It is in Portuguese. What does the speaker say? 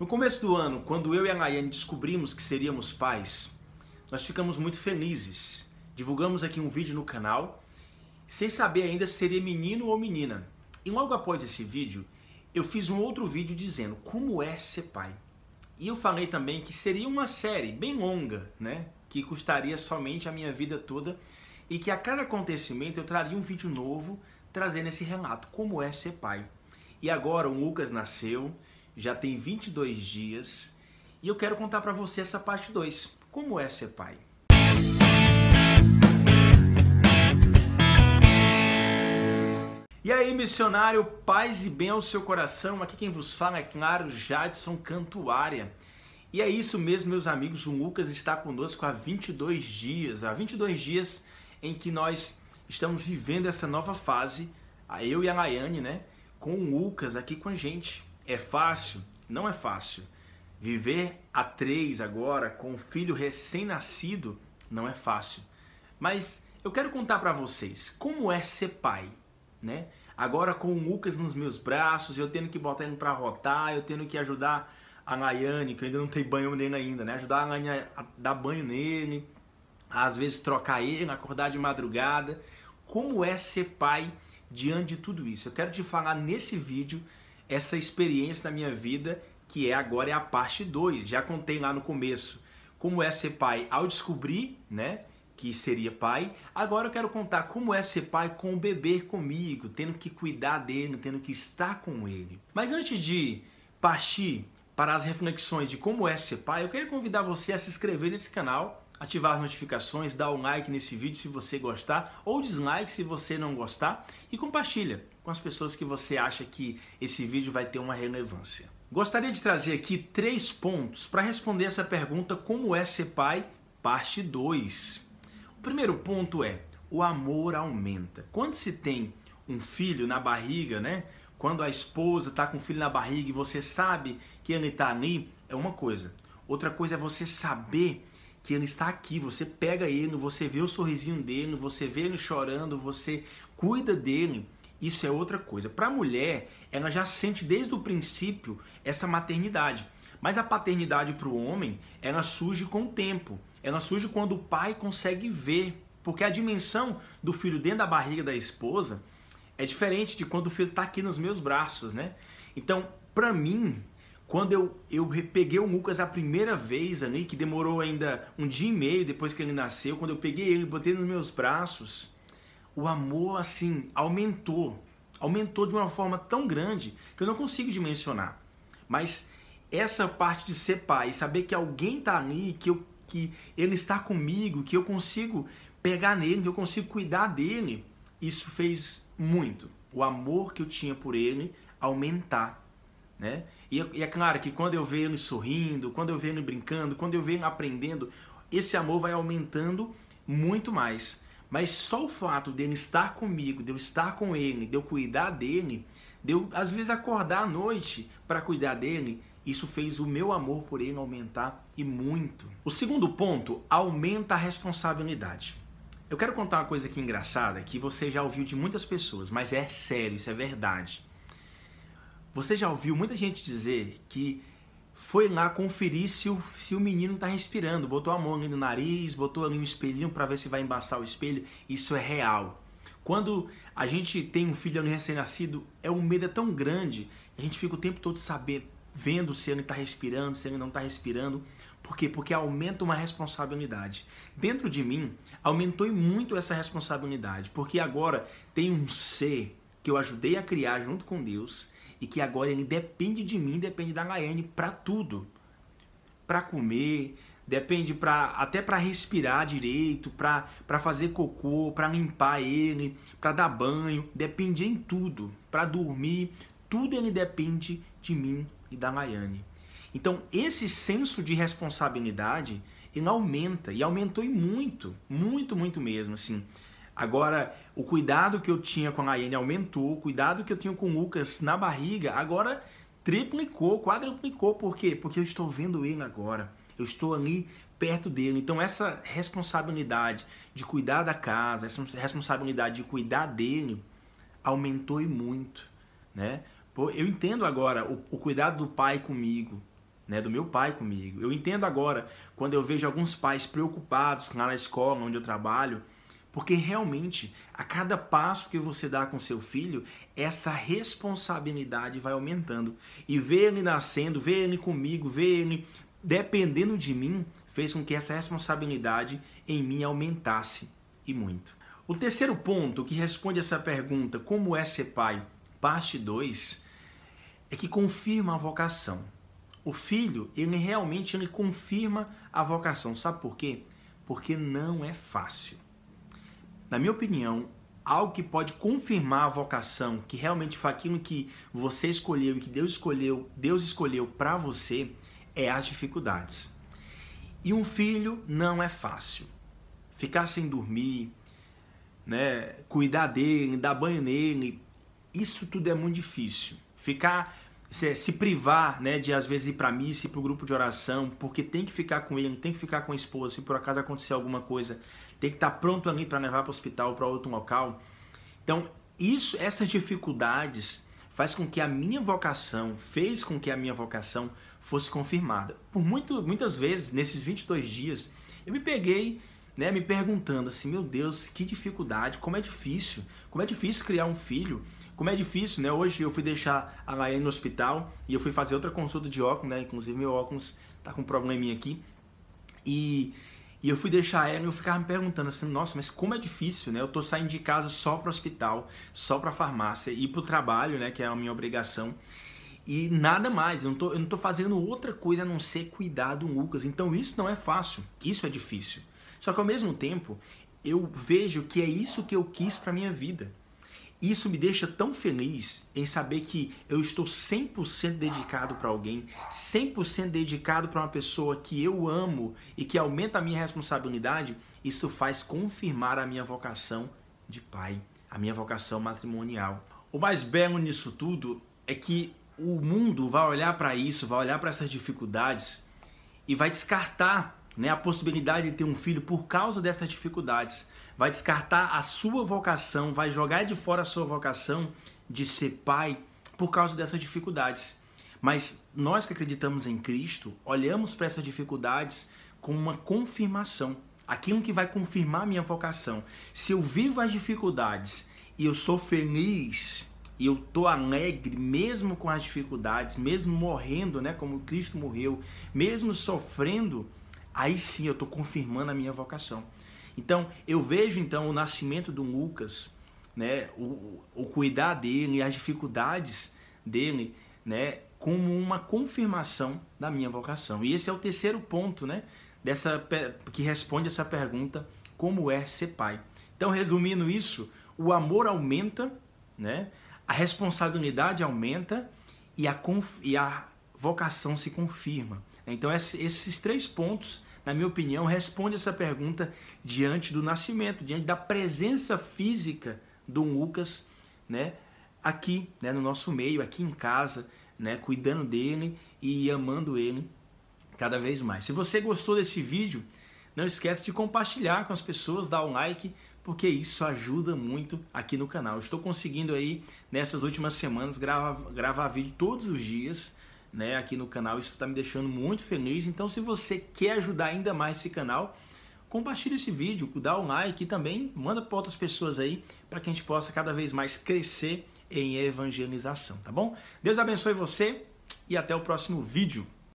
No começo do ano, quando eu e a Nayane descobrimos que seríamos pais, nós ficamos muito felizes. Divulgamos aqui um vídeo no canal, sem saber ainda se seria menino ou menina. E logo após esse vídeo, eu fiz um outro vídeo dizendo como é ser pai. E eu falei também que seria uma série bem longa, né? Que custaria somente a minha vida toda e que a cada acontecimento eu traria um vídeo novo trazendo esse relato, como é ser pai. E agora o Lucas nasceu, já tem 22 dias e eu quero contar para você essa parte 2, como é ser pai. E aí, missionário, paz e bem ao seu coração. Aqui quem vos fala é, claro, Jadson Cantuária. E é isso mesmo, meus amigos. O Lucas está conosco há 22 dias. Há 22 dias em que nós estamos vivendo essa nova fase, a eu e a Laiane, né? Com o Lucas aqui com a gente. É fácil? Não é fácil. Viver a três agora com um filho recém-nascido não é fácil. Mas eu quero contar para vocês como é ser pai, né? Agora com o Lucas nos meus braços, eu tendo que botar ele para rotar, eu tendo que ajudar a Nayane, que ainda não tem banho nele ainda, né? Ajudar a Nayane a dar banho nele, às vezes trocar ele, acordar de madrugada. Como é ser pai diante de tudo isso? Eu quero te falar nesse vídeo essa experiência da minha vida, que é agora é a parte 2. Já contei lá no começo como é ser pai ao descobrir, né? que seria pai. Agora eu quero contar como é ser pai com o bebê comigo, tendo que cuidar dele, tendo que estar com ele. Mas antes de partir para as reflexões de como é ser pai, eu quero convidar você a se inscrever nesse canal, ativar as notificações, dar um like nesse vídeo se você gostar ou dislike se você não gostar e compartilha com as pessoas que você acha que esse vídeo vai ter uma relevância. Gostaria de trazer aqui três pontos para responder essa pergunta: como é ser pai? Parte 2. O primeiro ponto é: o amor aumenta. Quando se tem um filho na barriga, né? Quando a esposa está com o filho na barriga e você sabe que ele está ali, é uma coisa. Outra coisa é você saber que ele está aqui, você pega ele, você vê o sorrisinho dele, você vê ele chorando, você cuida dele. Isso é outra coisa. Para a mulher, ela já sente desde o princípio essa maternidade. Mas a paternidade para o homem, ela surge com o tempo. Ela surge quando o pai consegue ver. Porque a dimensão do filho dentro da barriga da esposa é diferente de quando o filho está aqui nos meus braços, né? Então, para mim, quando eu, eu peguei o Lucas a primeira vez ali, que demorou ainda um dia e meio depois que ele nasceu, quando eu peguei ele e botei nos meus braços, o amor assim aumentou, aumentou de uma forma tão grande que eu não consigo dimensionar. Mas essa parte de ser pai, saber que alguém tá ali, que eu que ele está comigo, que eu consigo pegar nele, que eu consigo cuidar dele, isso fez muito. O amor que eu tinha por ele aumentar, né? E é, e é claro que quando eu vejo ele sorrindo, quando eu vejo ele brincando, quando eu vejo ele aprendendo, esse amor vai aumentando muito mais. Mas só o fato dele estar comigo, de eu estar com ele, de eu cuidar dele, de eu às vezes acordar à noite para cuidar dele, isso fez o meu amor por ele aumentar e muito. O segundo ponto, aumenta a responsabilidade. Eu quero contar uma coisa aqui engraçada que você já ouviu de muitas pessoas, mas é sério, isso é verdade. Você já ouviu muita gente dizer que foi lá conferir se o, se o menino está respirando. Botou a mão ali no nariz, botou ali um espelhinho para ver se vai embaçar o espelho. Isso é real. Quando a gente tem um filho recém-nascido, é um medo é tão grande, a gente fica o tempo todo saber, vendo se ele está respirando, se ele não está respirando. Por quê? Porque aumenta uma responsabilidade. Dentro de mim, aumentou muito essa responsabilidade, porque agora tem um ser que eu ajudei a criar junto com Deus, e que agora ele depende de mim, depende da Laiane para tudo. Para comer, depende para até para respirar direito, para fazer cocô, para limpar ele, para dar banho, depende em tudo, para dormir, tudo ele depende de mim e da Laiane. Então, esse senso de responsabilidade, ele aumenta e aumentou e muito, muito, muito mesmo, assim. Agora, o cuidado que eu tinha com a Laiane aumentou, o cuidado que eu tinha com o Lucas na barriga agora triplicou, quadruplicou. Por quê? Porque eu estou vendo ele agora. Eu estou ali perto dele. Então, essa responsabilidade de cuidar da casa, essa responsabilidade de cuidar dele, aumentou e muito, né? Eu entendo agora o, o cuidado do pai comigo, né, do meu pai comigo. Eu entendo agora quando eu vejo alguns pais preocupados lá na escola onde eu trabalho, porque realmente, a cada passo que você dá com seu filho, essa responsabilidade vai aumentando. E ver ele nascendo, ver ele comigo, ver ele dependendo de mim, fez com que essa responsabilidade em mim aumentasse e muito. O terceiro ponto que responde essa pergunta, como é ser pai, parte 2, é que confirma a vocação. O filho, ele realmente ele confirma a vocação. Sabe por quê? Porque não é fácil na minha opinião, algo que pode confirmar a vocação, que realmente foi aquilo que você escolheu e que Deus escolheu, Deus escolheu para você, é as dificuldades. E um filho não é fácil. Ficar sem dormir, né, cuidar dele, dar banho nele, isso tudo é muito difícil. Ficar se, se privar, né, de às vezes ir para missa, ir para o grupo de oração, porque tem que ficar com ele, tem que ficar com a esposa, se por acaso acontecer alguma coisa, tem que estar tá pronto ali para levar para o hospital, para outro local. Então, isso, essas dificuldades faz com que a minha vocação, fez com que a minha vocação fosse confirmada. Por muito, muitas vezes, nesses 22 dias, eu me peguei né, me perguntando assim, meu Deus, que dificuldade, como é difícil, como é difícil criar um filho, como é difícil, né? Hoje eu fui deixar a Laiane no hospital e eu fui fazer outra consulta de óculos, né? Inclusive meu óculos tá com um probleminha aqui. E, e eu fui deixar ela e eu ficava me perguntando assim, nossa, mas como é difícil, né? Eu tô saindo de casa só para o hospital, só para a farmácia ir pro trabalho, né, que é a minha obrigação. E nada mais, eu não, tô, eu não tô fazendo outra coisa a não ser cuidar do Lucas. Então isso não é fácil, isso é difícil. Só que ao mesmo tempo, eu vejo que é isso que eu quis para minha vida. Isso me deixa tão feliz em saber que eu estou 100% dedicado para alguém, 100% dedicado para uma pessoa que eu amo e que aumenta a minha responsabilidade. Isso faz confirmar a minha vocação de pai, a minha vocação matrimonial. O mais belo nisso tudo é que o mundo vai olhar para isso, vai olhar para essas dificuldades e vai descartar né, a possibilidade de ter um filho por causa dessas dificuldades. Vai descartar a sua vocação, vai jogar de fora a sua vocação de ser pai por causa dessas dificuldades. Mas nós que acreditamos em Cristo, olhamos para essas dificuldades com uma confirmação. Aquilo é que vai confirmar minha vocação. Se eu vivo as dificuldades e eu sou feliz, e eu tô alegre mesmo com as dificuldades, mesmo morrendo, né, como Cristo morreu, mesmo sofrendo, aí sim eu estou confirmando a minha vocação. Então, eu vejo então o nascimento do Lucas, né, o, o cuidar dele, as dificuldades dele, né, como uma confirmação da minha vocação. E esse é o terceiro ponto, né, dessa que responde essa pergunta: como é ser pai? Então, resumindo isso, o amor aumenta, né? A responsabilidade aumenta e a, e a vocação se confirma. Então esses três pontos, na minha opinião, respondem essa pergunta diante do nascimento, diante da presença física do Lucas, né, aqui, né, no nosso meio, aqui em casa, né, cuidando dele e amando ele cada vez mais. Se você gostou desse vídeo, não esquece de compartilhar com as pessoas, dar um like, porque isso ajuda muito aqui no canal. Eu estou conseguindo aí nessas últimas semanas gravar, gravar vídeo todos os dias né, aqui no canal. Isso está me deixando muito feliz. Então, se você quer ajudar ainda mais esse canal, compartilhe esse vídeo, dá um like e também manda para outras pessoas aí para que a gente possa cada vez mais crescer em evangelização, tá bom? Deus abençoe você e até o próximo vídeo.